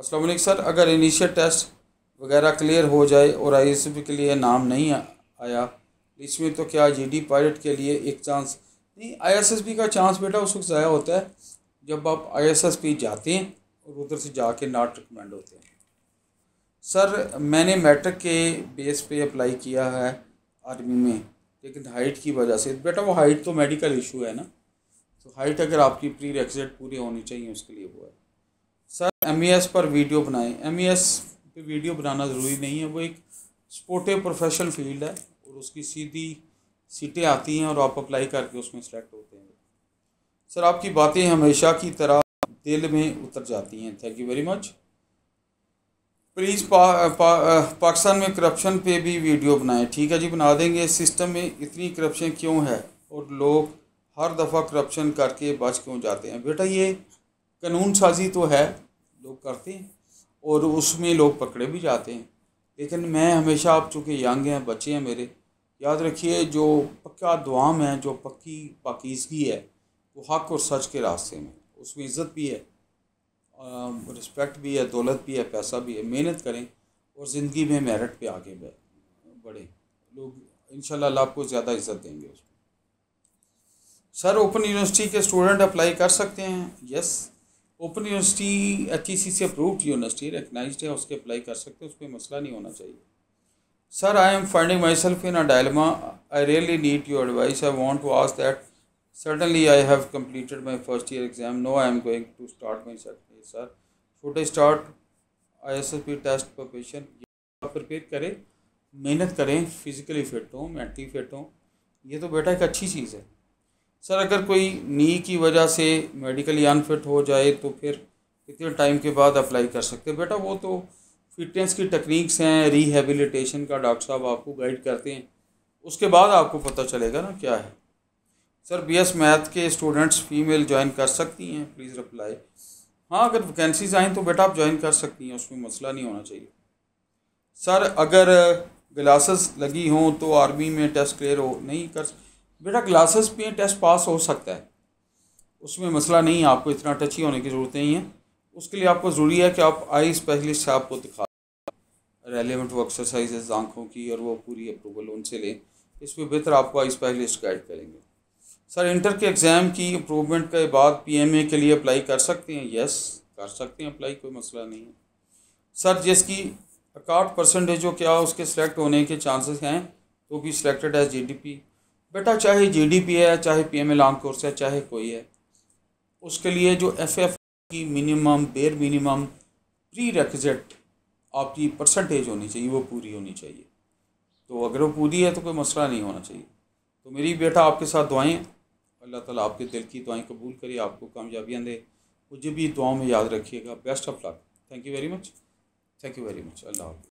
Aslam sir अगर initial test वगैरह clear हो जाए और आई एस के लिए नाम नहीं आया तो इसमें तो क्या जीडी पायलट के लिए एक चांस नहीं आईएसएसबी का चांस बेटा उस वक्त ज़ाया होता है जब आप आईएसएसबी जाते हैं और उधर से जाके नॉट रिकमेंड होते हैं सर मैंने मैट्रिक के बेस पे अप्लाई किया है आर्मी में लेकिन हाइट की वजह से बेटा वो हाइट तो मेडिकल इशू है ना तो हाइट अगर आपकी प्री रेक्जिट पूरी होनी चाहिए उसके लिए वो है सर एम e पर वीडियो बनाएं एम e पे वीडियो बनाना ज़रूरी नहीं है वो एक स्पोर्टिव प्रोफेशनल फील्ड है और उसकी सीधी सीटें आती हैं और आप अप्लाई करके उसमें सेलेक्ट होते हैं सर आपकी बातें हमेशा की तरह दिल में उतर जाती हैं thank you very much please पा, पा, पाकिस्तान में करप्शन पे भी वीडियो बनाएं ठीक है जी बना देंगे सिस्टम में इतनी करप्शन क्यों है और लोग हर दफ़ा करप्शन करके बच क्यों जाते हैं बेटा ये कानून साजी तो है लोग करते हैं और उसमें लोग पकड़े भी जाते हैं लेकिन मैं हमेशा आप चूँकि यंग हैं बच्चे हैं मेरे याद रखिए जो पक्का दुआम है जो पक्की पाकिजगी है वो हक और सच के रास्ते में उसमें इज़्ज़त भी है रिस्पेक्ट भी है दौलत भी है पैसा भी है मेहनत करें और ज़िंदगी में मेरिट पे आगे बढ़े लोग इन अल्लाह आपको ज़्यादा इज़्ज़त देंगे उसमें सर ओपन यूनिवर्सिटी के स्टूडेंट अप्लाई कर सकते हैं yes open university H E C से अप्रूव्ड यूनिवर्सिटी रिकगनाइज है उसके अप्लाई कर सकते हैं उसमें मसला नहीं होना चाहिए sir I am finding myself in a dilemma I really need your advice I want to ask that suddenly I have completed my first year exam no I am going to start my second year sir should I start I S S B test preparation prepare करें मेहनत करें physically fit हों mentally fit हों ये तो बेटा एक अच्छी चीज़ है सर अगर कोई नी की वजह से मेडिकली अनफिट हो जाए तो फिर कितने टाइम के बाद अप्लाई कर सकते हैं बेटा वो तो फिटनेस की टेक्निक्स हैं रिहेबिलिटेशन का डॉक्टर साहब आपको गाइड करते हैं उसके बाद आपको पता चलेगा ना क्या है सर बीएस मैथ के स्टूडेंट्स फ़ीमेल ज्वाइन कर सकती हैं प्लीज़ रिप्लाई हाँ अगर वैकेंसीज आएँ तो बेटा आप ज्वाइन कर सकती हैं उसमें मसला नहीं होना चाहिए सर अगर ग्लासेस लगी हों तो आर्मी में टेस्ट क्लियर हो नहीं कर बेटा ग्लासेस पिए टेस्ट पास हो सकता है उसमें मसला नहीं है आपको इतना टची होने की ज़रूरत नहीं है उसके लिए आपको ज़रूरी है कि आप आई स्पेशलिस्ट से आपको दिखा रेलिवेंट वो एक्सरसाइजेज आँखों की और वो पूरी अप्रूवल उनसे लें इसमें बेहतर आपको आई स्पेशलिस्ट गाइड करेंगे सर इंटर के एग्ज़ाम की अप्रूवमेंट के बाद पीएमए के लिए अप्लाई कर सकते हैं यस कर सकते हैं अप्लाई कोई मसला नहीं है सर जिसकी अकाउंट परसेंटेज हो क्या उसके सेलेक्ट होने के चांसेस हैं तो भी सिलेक्टेड एज पी बेटा चाहे जीडीपी है चाहे पीएमए लॉन्ग कोर्स है चाहे कोई है उसके लिए जो एफएफ की मिनिमम बेर मिनिमम प्री रेकजेट आपकी परसेंटेज होनी चाहिए वो पूरी होनी चाहिए तो अगर वो पूरी है तो कोई मसला नहीं होना चाहिए तो मेरी बेटा आपके साथ दुआएं अल्लाह ताला आपके दिल की दुआएं कबूल करे आपको कामयाबियाँ दे मुझे भी दुआओं में याद रखिएगा best of luck thank you very much thank you very much अल्लाह हाफि